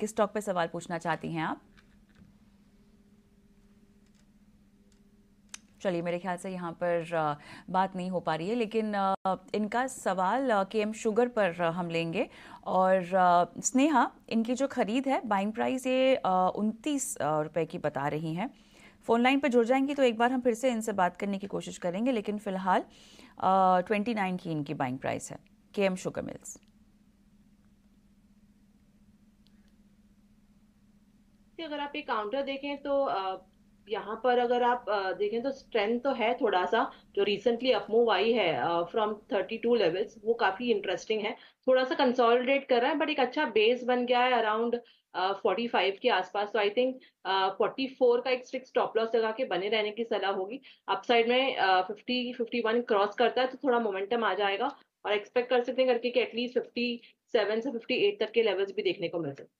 किस स्टॉक पे सवाल पूछना चाहती हैं आप चलिए मेरे ख्याल से यहाँ पर बात नहीं हो पा रही है लेकिन इनका सवाल के एम शुगर पर हम लेंगे और स्नेहा इनकी जो खरीद है बाइंग प्राइस ये उनतीस रुपये की बता रही हैं फ़ोन लाइन पर जुड़ जाएंगी तो एक बार हम फिर से इनसे बात करने की कोशिश करेंगे लेकिन फ़िलहाल ट्वेंटी नाइन की इनकी बाइंग प्राइस है के एम शुगर मिल्स इसके अगर आप एक काउंटर देखें तो यहाँ पर अगर आप देखें तो स्ट्रेंथ तो है थोड़ा सा जो रिसेंटली अपमूव आई है फ्रॉम 32 लेवल्स वो काफी इंटरेस्टिंग है थोड़ा सा कंसोलिडेट कर रहा है बट एक अच्छा बेस बन गया है अराउंड फोर्टी फाइव के आसपास तो आई थिंक फोर्टी फोर का एक स्ट्रिक्ट स्टॉप लॉस लगा के बने रहने की सलाह होगी अपसाइड में फिफ्टी फिफ्टी वन क्रॉस करता है तो थोड़ा मोमेंटम आ जाएगा और एक्सपेक्ट कर सकते हैं करके कि एटलीस्ट फिफ्टी सेवन से फिफ्टी एट तक के लेवल्स भी देखने को मिल सकते हैं